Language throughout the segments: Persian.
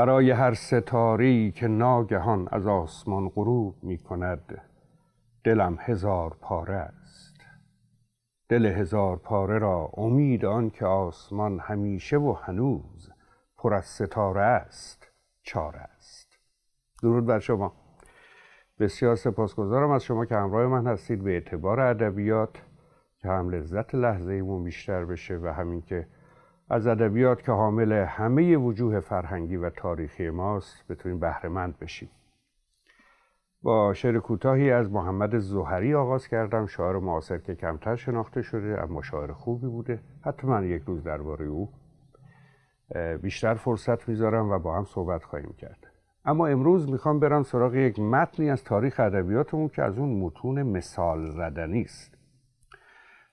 برای هر ستاری که ناگهان از آسمان غروب می کند دلم هزار پاره است دل هزار پاره را امید آن که آسمان همیشه و هنوز پر از ستاره است چاره است درود بر شما بسیار سپاسگزارم از شما که همراه من هستید به اعتبار ادبیات که هم لذت لحظه ایمون بیشتر بشه و همین که از ادبیات که حامل همه وجوه فرهنگی و تاریخی ماست بتونیم بهرهمند بشیم با شعر کوتاهی از محمد زهری آغاز کردم شاعر معاصر که کمتر شناخته شده اما شاعر خوبی بوده حتما یک روز درباره او بیشتر فرصت میذارم و با هم صحبت خواهیم کرد اما امروز میخوام برم سراغ یک متنی از تاریخ ادبیاتمون که از اون متون مثال زدنی است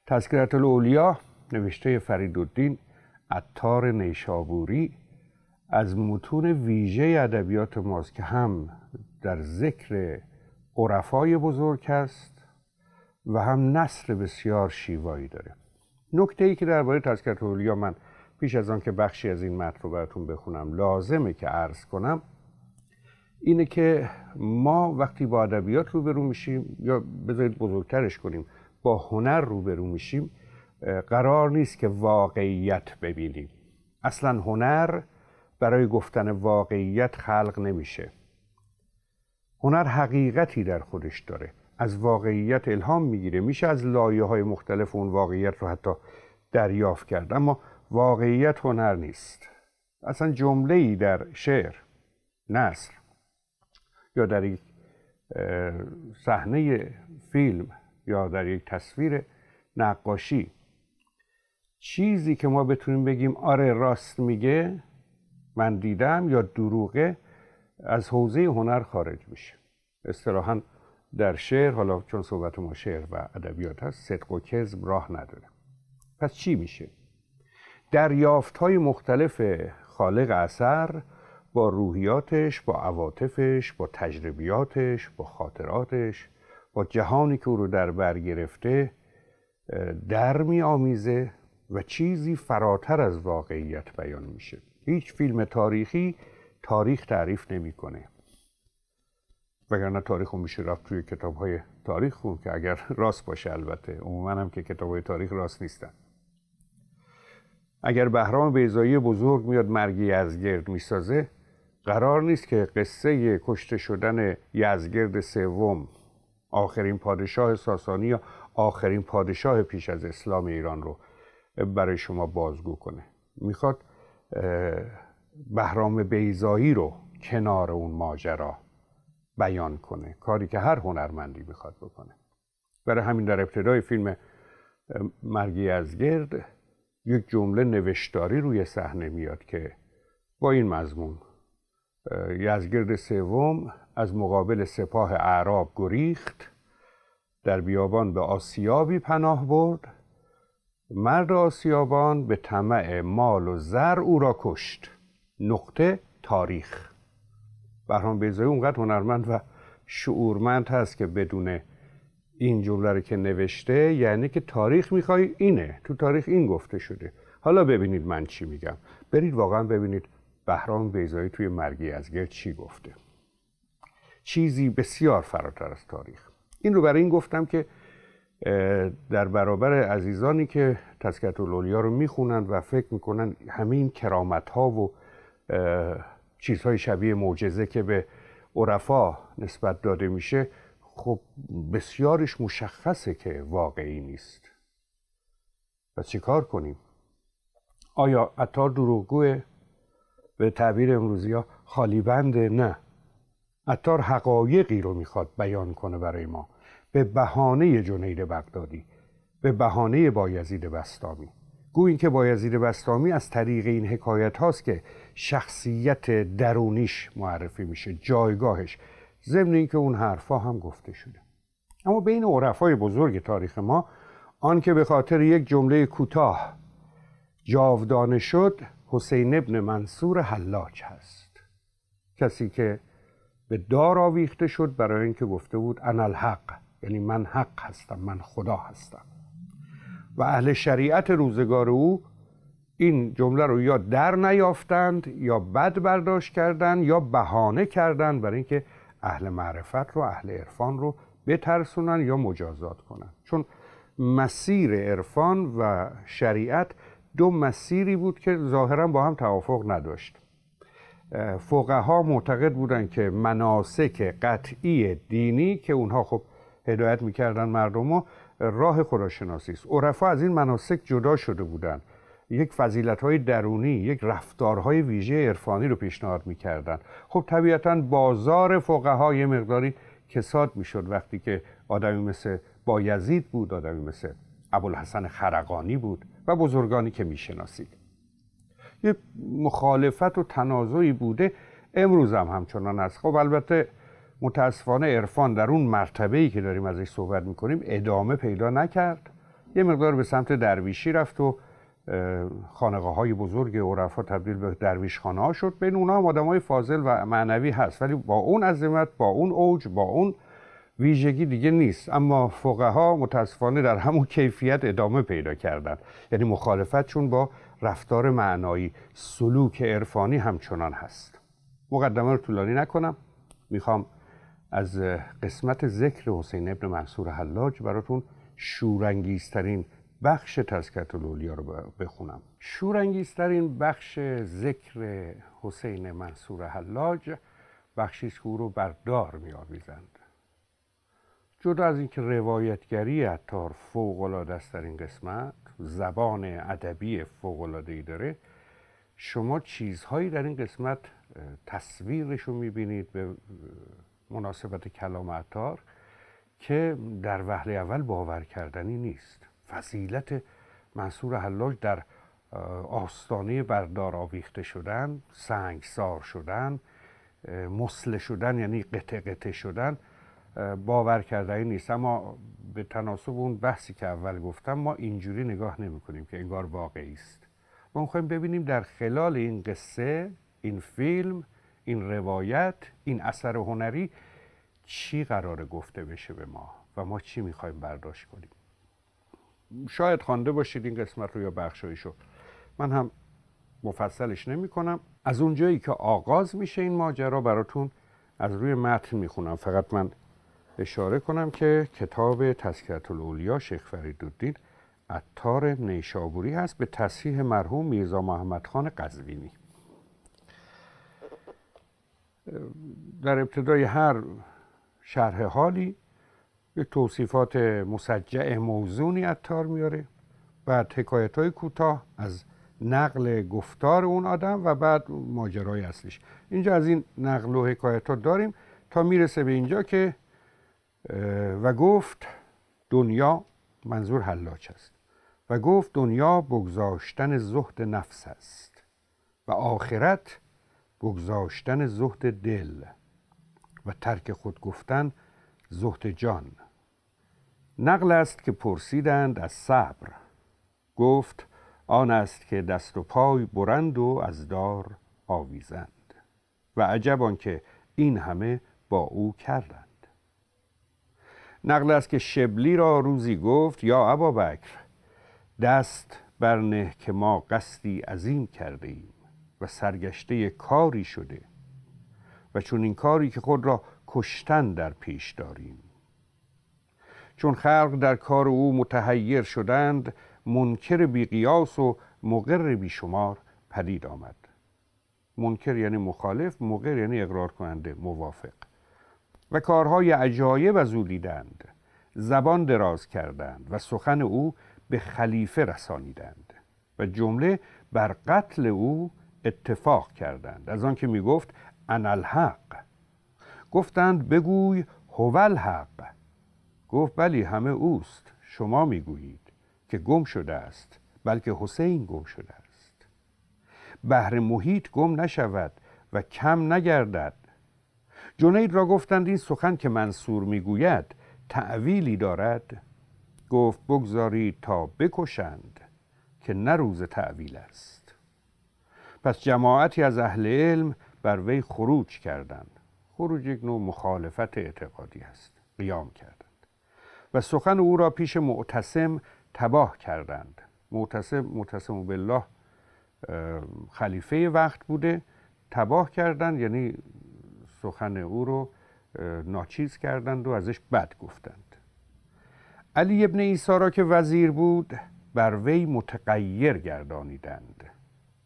تذکرت الاولیا نوشته فریدالدین عطار نیشابوری از متون ویژه ادبیات ماست که هم در ذکر عرفای بزرگ است و هم نصر بسیار شیوایی داره نکته ای که درباره تذکرت اولیا من پیش از آن که بخشی از این متن رو براتون بخونم لازمه که عرض کنم اینه که ما وقتی با ادبیات روبرو میشیم یا بذارید بزرگترش کنیم با هنر روبرو میشیم قرار نیست که واقعیت ببینیم اصلا هنر برای گفتن واقعیت خلق نمیشه هنر حقیقتی در خودش داره از واقعیت الهام میگیره میشه از لایه های مختلف اون واقعیت رو حتی دریافت کرد اما واقعیت هنر نیست اصلا جمله ای در شعر نصر یا در یک صحنه فیلم یا در یک تصویر نقاشی چیزی که ما بتونیم بگیم آره راست میگه من دیدم یا دروغه از حوزه هنر خارج میشه اصطلاحا در شعر حالا چون صحبت ما شعر و ادبیات هست صدق و کذب راه نداره پس چی میشه در های مختلف خالق اثر با روحیاتش با عواطفش با تجربیاتش با خاطراتش با جهانی که او رو در بر گرفته در می و چیزی فراتر از واقعیت بیان میشه هیچ فیلم تاریخی تاریخ تعریف نمیکنه وگرنه تاریخ میشه رفت توی کتاب های تاریخ که اگر راست باشه البته عموما هم که کتاب های تاریخ راست نیستن اگر بهرام بیزایی بزرگ میاد مرگ یزگرد میسازه قرار نیست که قصه کشته شدن یزگرد سوم آخرین پادشاه ساسانی یا آخرین پادشاه پیش از اسلام ایران رو برای شما بازگو کنه میخواد بهرام بیزایی رو کنار اون ماجرا بیان کنه کاری که هر هنرمندی میخواد بکنه برای همین در ابتدای فیلم مرگی از گرد یک جمله نوشتاری روی صحنه میاد که با این مضمون یزگرد سوم از مقابل سپاه اعراب گریخت در بیابان به آسیابی پناه برد مرد آسیابان به طمع مال و زر او را کشت نقطه تاریخ بهرام بیزایی اونقدر هنرمند و شعورمند هست که بدون این جمله رو که نوشته یعنی که تاریخ میخوای اینه تو تاریخ این گفته شده حالا ببینید من چی میگم برید واقعا ببینید بهرام بیزایی توی مرگی از چی گفته چیزی بسیار فراتر از تاریخ این رو برای این گفتم که در برابر عزیزانی که تسکت الولیا رو میخونن و فکر میکنن همه این کرامت ها و چیزهای شبیه معجزه که به عرفا نسبت داده میشه خب بسیارش مشخصه که واقعی نیست و چیکار کار کنیم؟ آیا عطار دروغگوه؟ به تعبیر امروزی ها خالی بنده؟ نه عطار حقایقی رو میخواد بیان کنه برای ما به بهانه جنید بغدادی به بهانه بایزید بستامی گو که بایزید بستامی از طریق این حکایت هاست که شخصیت درونیش معرفی میشه جایگاهش ضمن اینکه اون حرفها هم گفته شده اما بین عرفای بزرگ تاریخ ما آن که به خاطر یک جمله کوتاه جاودانه شد حسین ابن منصور حلاج هست کسی که به دار آویخته شد برای اینکه گفته بود انالحق الحق یعنی من حق هستم من خدا هستم و اهل شریعت روزگار او این جمله رو یا در نیافتند یا بد برداشت کردند یا بهانه کردند برای اینکه اهل معرفت رو اهل عرفان رو بترسونن یا مجازات کنن چون مسیر عرفان و شریعت دو مسیری بود که ظاهرا با هم توافق نداشت فقها معتقد بودند که مناسک قطعی دینی که اونها خب هدایت میکردن مردم و راه خداشناسی است عرفا از این مناسک جدا شده بودند یک فضیلت های درونی یک رفتارهای ویژه عرفانی رو پیشنهاد میکردن خب طبیعتا بازار فقها یه مقداری کساد میشد وقتی که آدمی مثل بایزید بود آدمی مثل ابوالحسن خرقانی بود و بزرگانی که میشناسید یه مخالفت و تنازعی بوده امروز هم همچنان هست خب البته متاسفانه عرفان در اون مرتبه ای که داریم ازش صحبت میکنیم ادامه پیدا نکرد یه مقدار به سمت درویشی رفت و خانقه های بزرگ عرفا تبدیل به درویش خانه ها شد بین اونها هم آدم های فاضل و معنوی هست ولی با اون عظمت با اون اوج با اون ویژگی دیگه نیست اما فقها متاسفانه در همون کیفیت ادامه پیدا کردن یعنی مخالفتشون با رفتار معنایی سلوک عرفانی همچنان هست مقدمه رو طولانی نکنم میخوام از قسمت ذکر حسین ابن منصور حلاج براتون شورانگیزترین بخش تزکت الاولیا رو بخونم شورانگیزترین بخش ذکر حسین منصور حلاج بخشی که او رو بردار آویزند جدا از اینکه روایتگری عطار فوقالعاده است در این قسمت زبان ادبی فوقلادهی داره شما چیزهایی در این قسمت تصویرش رو میبینید به مناسبت کلام عطار که در وهله اول باور کردنی نیست فضیلت منصور حلاج در آستانه بردار آویخته شدن سار شدن مسله شدن یعنی قطع قطع شدن باور کردنی نیست اما به تناسب اون بحثی که اول گفتم ما اینجوری نگاه نمی کنیم که انگار واقعی است ما میخوایم ببینیم در خلال این قصه این فیلم این روایت این اثر هنری چی قرار گفته بشه به ما و ما چی میخوایم برداشت کنیم شاید خوانده باشید این قسمت رو یا بخشایشو من هم مفصلش نمی کنم از اونجایی که آغاز میشه این ماجرا براتون از روی متن میخونم فقط من اشاره کنم که کتاب تسکیت الاولیا شیخ فریدالدین عطار نیشابوری هست به تصحیح مرحوم میرزا محمد خان قزوینی در ابتدای هر شرح حالی به توصیفات مسجع موزونی اتار میاره بعد حکایت های کوتاه از نقل گفتار اون آدم و بعد ماجرای اصلیش اینجا از این نقل و حکایت ها داریم تا میرسه به اینجا که و گفت دنیا منظور حلاج است و گفت دنیا بگذاشتن زهد نفس است و آخرت بگذاشتن زهد دل و ترک خود گفتن زهد جان نقل است که پرسیدند از صبر گفت آن است که دست و پای برند و از دار آویزند و عجب که این همه با او کردند نقل است که شبلی را روزی گفت یا بکر دست برنه که ما قصدی عظیم کرده و سرگشته کاری شده و چون این کاری که خود را کشتن در پیش داریم چون خلق در کار او متحیر شدند منکر بیقیاس و مقر بیشمار پدید آمد منکر یعنی مخالف مقر یعنی اقرار کننده موافق و کارهای عجایب از او دیدند زبان دراز کردند و سخن او به خلیفه رسانیدند و جمله بر قتل او اتفاق کردند از آنکه می گفت الحق گفتند بگوی هول حق گفت بلی همه اوست شما میگویید که گم شده است بلکه حسین گم شده است بحر محیط گم نشود و کم نگردد جنید را گفتند این سخن که منصور میگوید تعویلی دارد گفت بگذارید تا بکشند که نه روز تعویل است پس جماعتی از اهل علم بر وی خروج کردند خروج یک نوع مخالفت اعتقادی است قیام کردند و سخن او را پیش معتصم تباه کردند معتصم معتصم بالله خلیفه وقت بوده تباه کردند یعنی سخن او رو ناچیز کردند و ازش بد گفتند علی ابن عیسی را که وزیر بود بر وی متغیر گردانیدند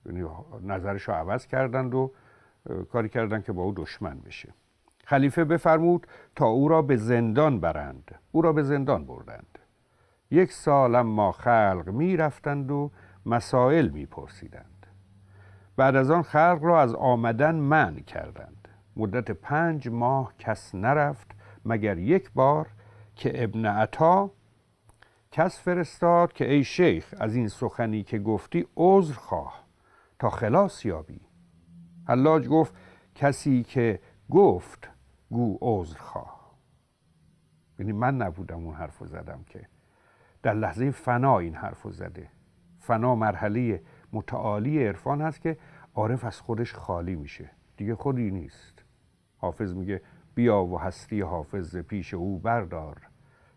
یعنی نظرش رو عوض کردند و کاری کردند که با او دشمن بشه خلیفه بفرمود تا او را به زندان برند او را به زندان بردند یک سال اما خلق می رفتند و مسائل می پرسیدند بعد از آن خلق را از آمدن من کردند مدت پنج ماه کس نرفت مگر یک بار که ابن عطا کس فرستاد که ای شیخ از این سخنی که گفتی عذر خواه تا خلاص یابی حلاج گفت کسی که گفت گو عذر خواه یعنی من نبودم اون حرف زدم که در لحظه فنا این حرف زده فنا مرحله متعالی عرفان هست که عارف از خودش خالی میشه دیگه خودی نیست حافظ میگه بیا و هستی حافظ پیش او بردار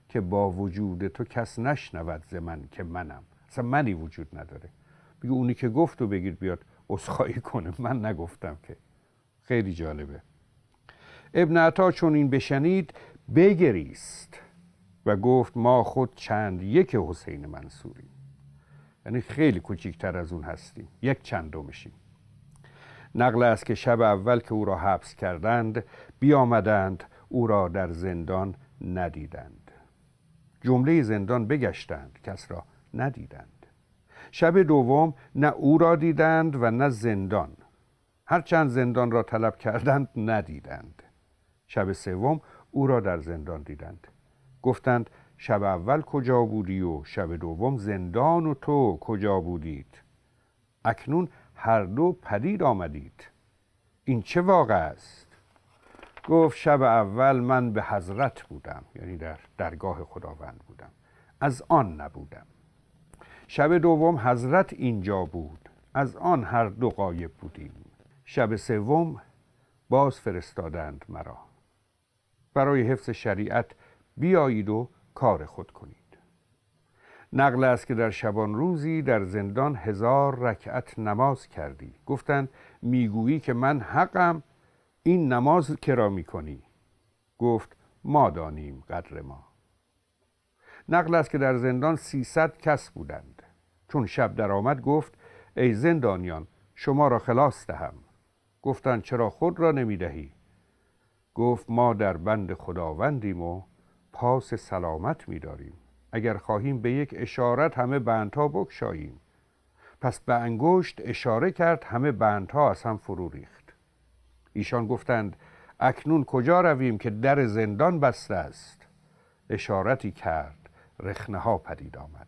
که با وجود تو کس نشنود ز من که منم اصلا منی وجود نداره میگه اونی که گفت و بگیر بیاد اصخایی کنه من نگفتم که خیلی جالبه ابن عطا چون این بشنید بگریست و گفت ما خود چند یک حسین منصوری یعنی خیلی کوچیکتر از اون هستیم یک چند میشیم نقل است که شب اول که او را حبس کردند بیامدند او را در زندان ندیدند جمله زندان بگشتند کس را ندیدند شب دوم نه او را دیدند و نه زندان هرچند زندان را طلب کردند ندیدند شب سوم او را در زندان دیدند گفتند شب اول کجا بودی و شب دوم زندان و تو کجا بودید اکنون هر دو پدید آمدید این چه واقع است گفت شب اول من به حضرت بودم یعنی در درگاه خداوند بودم از آن نبودم شب دوم حضرت اینجا بود از آن هر دو قایب بودیم شب سوم باز فرستادند مرا برای حفظ شریعت بیایید و کار خود کنید نقل است که در شبان روزی در زندان هزار رکعت نماز کردی گفتند میگویی که من حقم این نماز کرا میکنی گفت ما دانیم قدر ما نقل است که در زندان 300 کس بودند چون شب درآمد گفت ای زندانیان شما را خلاص دهم گفتند چرا خود را نمی دهی؟ گفت ما در بند خداوندیم و پاس سلامت می داریم. اگر خواهیم به یک اشارت همه بندها بکشاییم پس به انگشت اشاره کرد همه بندها از هم فرو ریخت ایشان گفتند اکنون کجا رویم که در زندان بسته است اشارتی کرد رخنه ها پدید آمد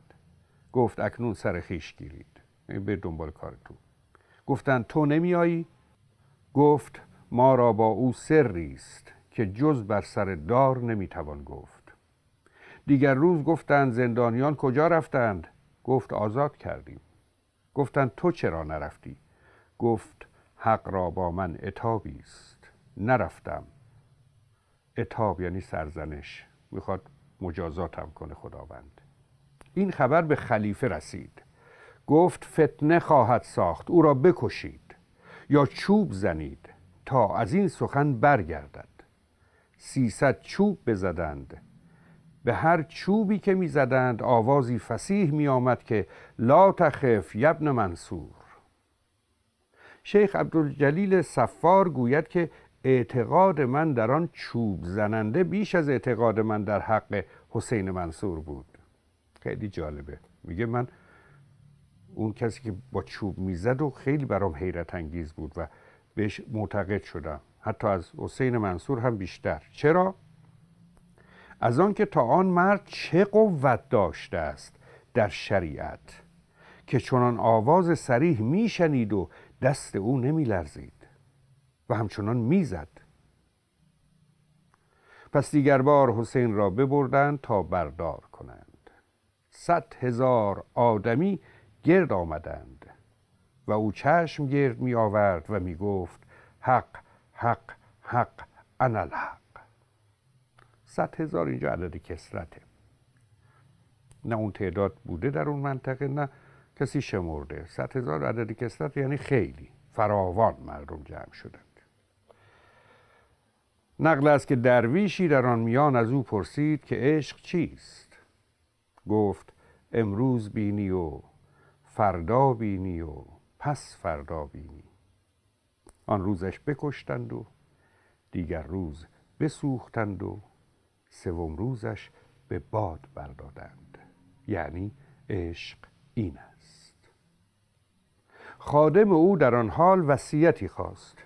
گفت اکنون سر خیش گیرید به دنبال کارتون تو گفتند تو نمیایی گفت ما را با او سری است که جز بر سر دار نمیتوان گفت دیگر روز گفتند زندانیان کجا رفتند گفت آزاد کردیم گفتند تو چرا نرفتی گفت حق را با من اتابی است نرفتم اتاب یعنی سرزنش میخواد مجازاتم کنه خداوند این خبر به خلیفه رسید گفت فتنه خواهد ساخت او را بکشید یا چوب زنید تا از این سخن برگردد سیصد چوب بزدند به هر چوبی که میزدند آوازی فسیح می آمد که لا تخف یبن منصور شیخ عبدالجلیل صفار گوید که اعتقاد من در آن چوب زننده بیش از اعتقاد من در حق حسین منصور بود خیلی جالبه میگه من اون کسی که با چوب میزد و خیلی برام حیرت انگیز بود و بهش معتقد شدم حتی از حسین منصور هم بیشتر چرا؟ از آنکه تا آن مرد چه قوت داشته است در شریعت که چنان آواز سریح میشنید و دست او نمیلرزید و همچنان میزد پس دیگر بار حسین را ببردند تا بردار کنند صد هزار آدمی گرد آمدند و او چشم گرد می آورد و می گفت حق حق حق الحق صد هزار اینجا عدد کسرته نه اون تعداد بوده در اون منطقه نه کسی شمرده صد هزار عدد کسرت یعنی خیلی فراوان مردم جمع شدند نقل است که درویشی در آن میان از او پرسید که عشق چیست گفت امروز بینی و فردا بینی و پس فردا بینی آن روزش بکشتند و دیگر روز بسوختند و سوم روزش به باد بردادند یعنی عشق این است خادم او در آن حال وصیتی خواست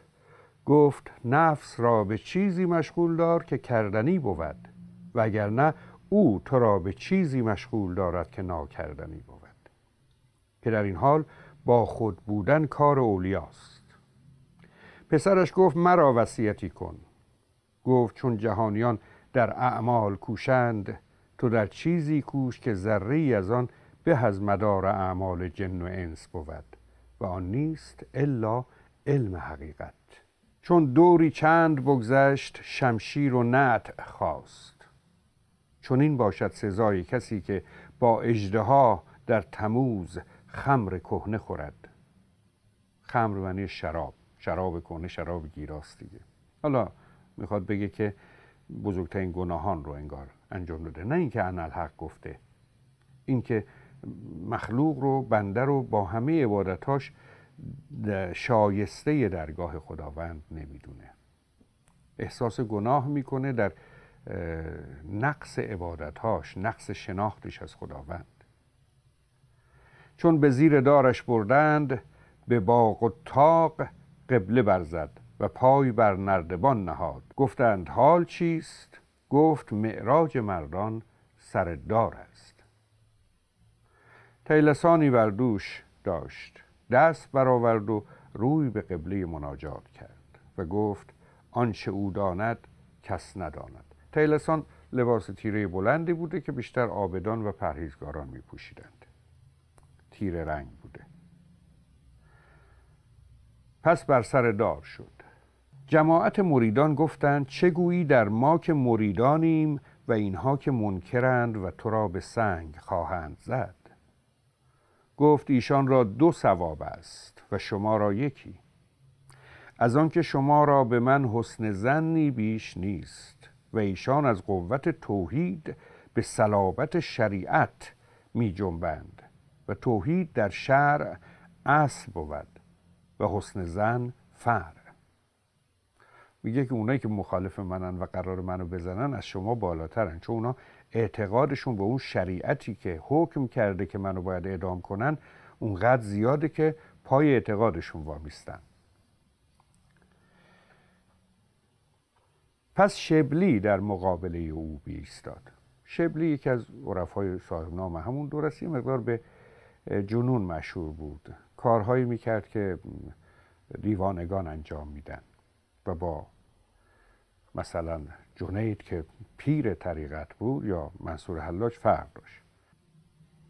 گفت نفس را به چیزی مشغول دار که کردنی بود وگرنه او تو را به چیزی مشغول دارد که ناکردنی بود که در این حال با خود بودن کار اولیاست پسرش گفت مرا وصیتی کن گفت چون جهانیان در اعمال کوشند تو در چیزی کوش که ذره از آن به از مدار اعمال جن و انس بود و آن نیست الا علم حقیقت چون دوری چند بگذشت شمشیر و نعت خواست چون این باشد سزای کسی که با اجدها در تموز خمر کهنه خورد خمر ونی شراب شراب کهنه شراب گیراست دیگه حالا میخواد بگه که بزرگترین گناهان رو انگار انجام داده نه اینکه انالحق گفته اینکه مخلوق رو بنده رو با همه عبادتاش شایسته درگاه خداوند نمیدونه احساس گناه میکنه در نقص عبادتهاش نقص شناختش از خداوند چون به زیر دارش بردند به باغ و تاق قبله برزد و پای بر نردبان نهاد گفتند حال چیست؟ گفت معراج مردان سر دار است تیلسانی بر دوش داشت دست برآورد و روی به قبله مناجات کرد و گفت آنچه او داند کس نداند تیلسان لباس تیره بلندی بوده که بیشتر آبدان و پرهیزگاران می پوشیدند. تیره رنگ بوده. پس بر سر دار شد. جماعت مریدان گفتند چگویی در ما که مریدانیم و اینها که منکرند و تو را به سنگ خواهند زد. گفت ایشان را دو ثواب است و شما را یکی. از آنکه شما را به من حسن زنی بیش نیست. ایشان از قوت توحید به صلابت شریعت می جنبند و توحید در شرع اصل بود و حسن زن فر میگه که اونایی که مخالف منن و قرار منو بزنن از شما بالاترن چون اونا اعتقادشون به اون شریعتی که حکم کرده که منو باید اعدام کنن اونقدر زیاده که پای اعتقادشون وامیستن پس شبلی در مقابله او بیستاد شبلی یکی از عرفای صاحب نام همون دور است مقدار به جنون مشهور بود کارهایی میکرد که دیوانگان انجام میدن و با مثلا جنید که پیر طریقت بود یا منصور حلاج فرق داشت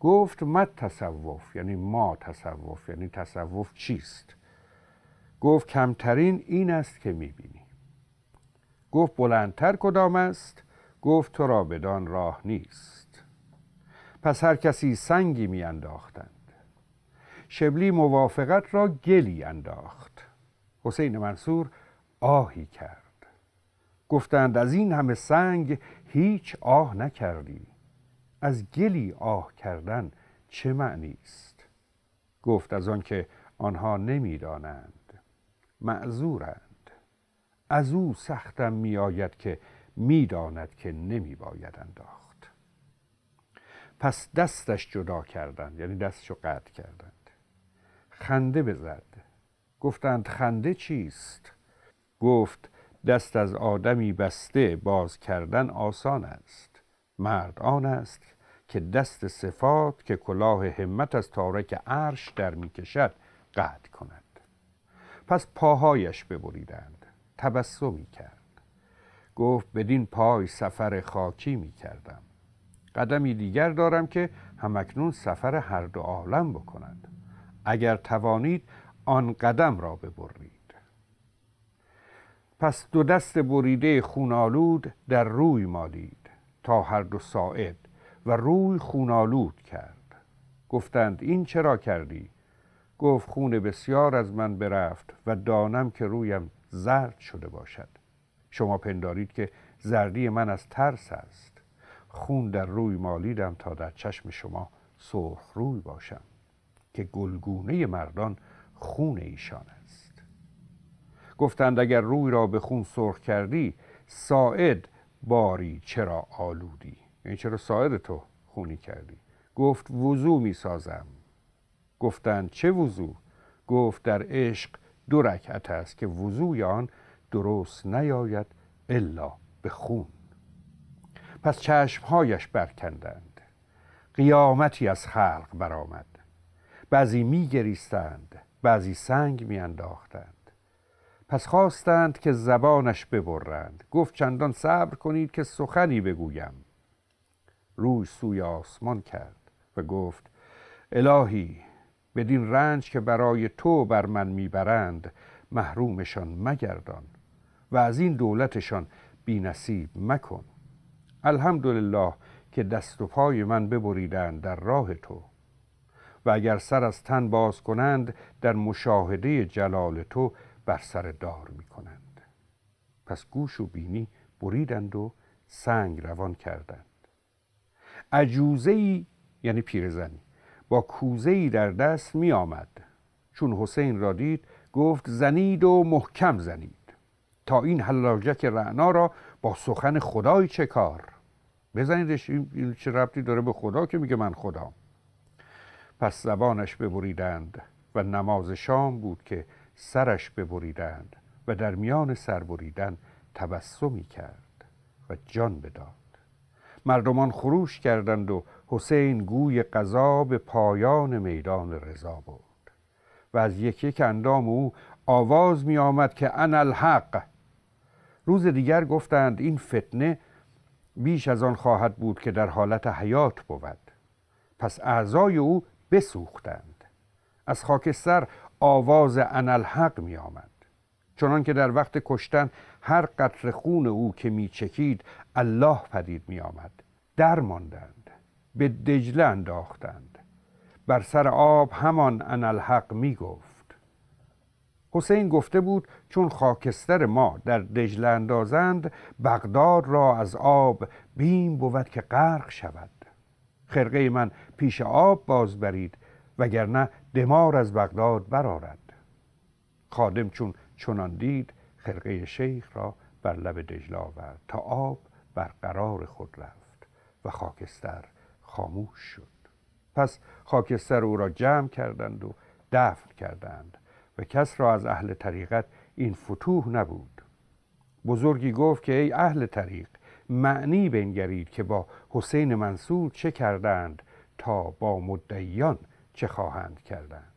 گفت ما تصوف یعنی ما تصوف یعنی تصوف چیست گفت کمترین این است که میبینی گفت بلندتر کدام است گفت تو را بدان راه نیست پس هر کسی سنگی انداختند. شبلی موافقت را گلی انداخت حسین منصور آهی کرد گفتند از این همه سنگ هیچ آه نکردی از گلی آه کردن چه معنی است گفت از آنکه آنها نمیدانند معذورند از او سختم میآید که میداند که نمیباید انداخت پس دستش جدا کردند یعنی دستشو قطع کردند خنده بزد گفتند خنده چیست گفت دست از آدمی بسته باز کردن آسان است مرد آن است که دست صفات که کلاه همت از تارک عرش در میکشد قطع کند پس پاهایش ببریدند تبسمی کرد گفت بدین پای سفر خاکی می کردم قدمی دیگر دارم که همکنون سفر هر دو عالم بکند اگر توانید آن قدم را ببرید پس دو دست بریده خونالود در روی مالید تا هر دو ساعد و روی خونالود کرد گفتند این چرا کردی؟ گفت خون بسیار از من برفت و دانم که رویم زرد شده باشد شما پندارید که زردی من از ترس است خون در روی مالیدم تا در چشم شما سرخ روی باشم که گلگونه مردان خون ایشان است گفتند اگر روی را به خون سرخ کردی ساعد باری چرا آلودی این یعنی چرا ساعد تو خونی کردی گفت وضو می سازم گفتند چه وضو گفت در عشق دو رکعت است که وضوع آن درست نیاید الا به خون پس چشمهایش برکندند قیامتی از خلق برآمد بعضی میگریستند بعضی سنگ میانداختند پس خواستند که زبانش ببرند گفت چندان صبر کنید که سخنی بگویم روی سوی آسمان کرد و گفت الهی بدین رنج که برای تو بر من میبرند محرومشان مگردان و از این دولتشان بی نصیب مکن الحمدلله که دست و پای من ببریدند در راه تو و اگر سر از تن باز کنند در مشاهده جلال تو بر سر دار می پس گوش و بینی بریدند و سنگ روان کردند عجوزه یعنی پیرزنی با کوزه ای در دست می آمد. چون حسین را دید گفت زنید و محکم زنید تا این حلاجک رعنا را با سخن خدای چه کار بزنیدش این چه ربطی داره به خدا که میگه من خدا پس زبانش ببریدند و نماز شام بود که سرش ببریدند و در میان سر بریدن تبسمی کرد و جان بداد مردمان خروش کردند و حسین گوی قضا به پایان میدان رضا بود و از یک یک اندام او آواز می آمد که انا الحق روز دیگر گفتند این فتنه بیش از آن خواهد بود که در حالت حیات بود پس اعضای او بسوختند از خاکستر آواز انالحق می آمد چنان که در وقت کشتن هر قطر خون او که می چکید الله پدید می آمد در ماندند به دجله انداختند بر سر آب همان انالحق می گفت حسین گفته بود چون خاکستر ما در دجله اندازند بغداد را از آب بیم بود که غرق شود خرقه من پیش آب باز برید وگرنه دمار از بغداد برارد خادم چون چنان دید خرقه شیخ را بر لب دجله آورد تا آب قرار خود رفت و خاکستر خاموش شد پس خاکستر او را جمع کردند و دفن کردند و کس را از اهل طریقت این فتوح نبود بزرگی گفت که ای اهل طریق معنی بنگرید که با حسین منصور چه کردند تا با مدعیان چه خواهند کردند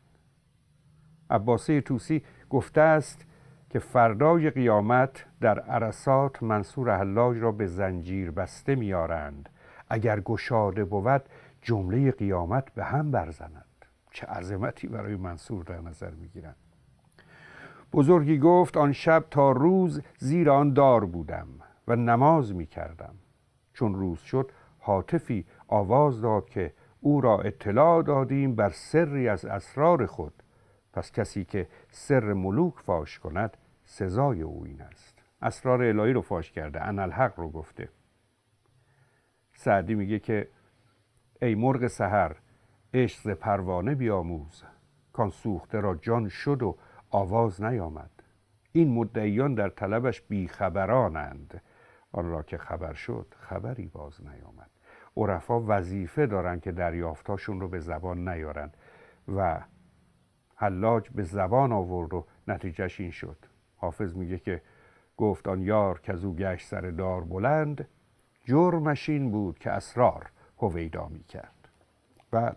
عباسه توسی گفته است که فردای قیامت در عرصات منصور حلاج را به زنجیر بسته میارند اگر گشاده بود جمله قیامت به هم برزند چه عظمتی برای منصور در نظر میگیرند بزرگی گفت آن شب تا روز زیر آن دار بودم و نماز می کردم چون روز شد حاطفی آواز داد که او را اطلاع دادیم بر سری از اسرار خود پس کسی که سر ملوک فاش کند سزای او این است اسرار الهی رو فاش کرده انالحق رو گفته سعدی میگه که ای مرغ سحر عشق پروانه بیاموز کان سوخته را جان شد و آواز نیامد این مدعیان در طلبش بیخبرانند آن را که خبر شد خبری باز نیامد عرفا وظیفه دارند که دریافتاشون رو به زبان نیارند و حلاج به زبان آورد و نتیجهش این شد حافظ میگه که گفت آن یار که از او گشت سر دار بلند جرمش این بود که اسرار هویدا می کرد بله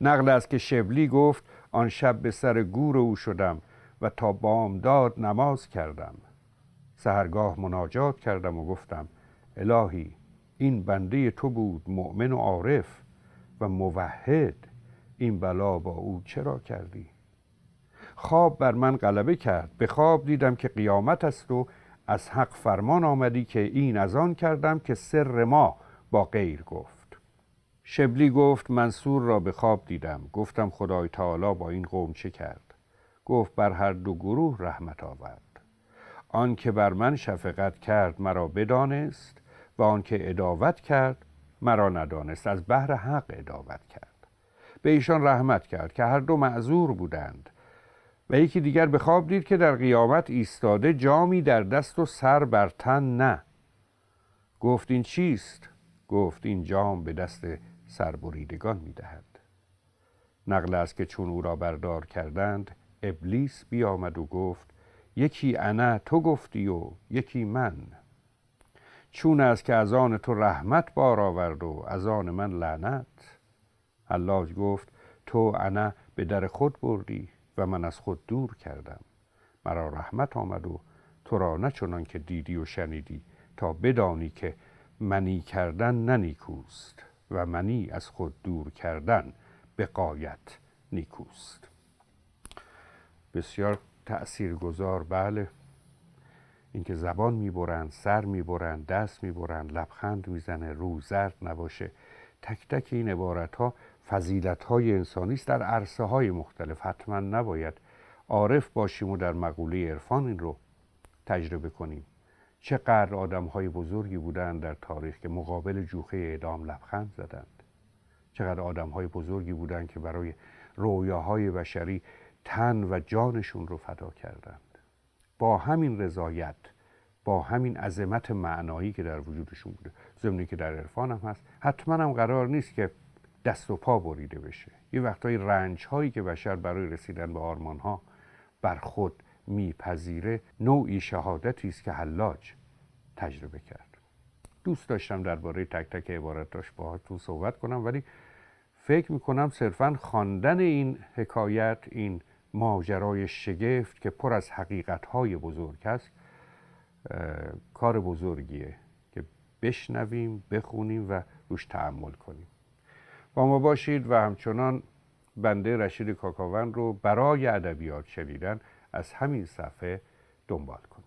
نقل است که شبلی گفت آن شب به سر گور او شدم و تا بامداد نماز کردم سهرگاه مناجات کردم و گفتم الهی این بنده تو بود مؤمن و عارف و موحد این بلا با او چرا کردی خواب بر من غلبه کرد به خواب دیدم که قیامت است و از حق فرمان آمدی که این از آن کردم که سر ما با غیر گفت شبلی گفت منصور را به خواب دیدم گفتم خدای تعالی با این قوم چه کرد گفت بر هر دو گروه رحمت آورد آن که بر من شفقت کرد مرا بدانست و آن که اداوت کرد مرا ندانست از بهر حق اداوت کرد به ایشان رحمت کرد که هر دو معذور بودند و یکی دیگر به دید که در قیامت ایستاده جامی در دست و سر بر تن نه گفت این چیست گفت این جام به دست سربریدگان میدهد نقل است که چون او را بردار کردند ابلیس بیامد و گفت یکی انا تو گفتی و یکی من چون است که از آن تو رحمت بار آورد و از آن من لعنت الله گفت تو انا به در خود بردی و من از خود دور کردم مرا رحمت آمد و تو را نه که دیدی و شنیدی تا بدانی که منی کردن ننیکوست و منی از خود دور کردن به قایت نیکوست بسیار گذار بله اینکه زبان میبرند سر میبرند دست میبرند لبخند میزنه رو زرد نباشه تک تک این عبارت ها فضیلت های انسانی است در عرصه های مختلف حتما نباید عارف باشیم و در مقوله عرفان این رو تجربه کنیم چقدر آدم های بزرگی بودند در تاریخ که مقابل جوخه اعدام لبخند زدند چقدر آدم های بزرگی بودند که برای های بشری تن و جانشون رو فدا کردند با همین رضایت با همین عظمت معنایی که در وجودشون بوده ضمنی که در عرفان هم هست حتما هم قرار نیست که دست و پا بریده بشه یه وقتهای رنج هایی که بشر برای رسیدن به آرمان ها بر خود میپذیره نوعی شهادتی است که حلاج تجربه کرد دوست داشتم درباره تک تک عبارتاش باهاتون صحبت کنم ولی فکر میکنم صرفا خواندن این حکایت این ماجرای شگفت که پر از های بزرگ است کار بزرگیه که بشنویم بخونیم و روش تعمل کنیم با ما باشید و همچنان بنده رشید کاکاون رو برای ادبیات شنیدن از همین صفحه دنبال کنید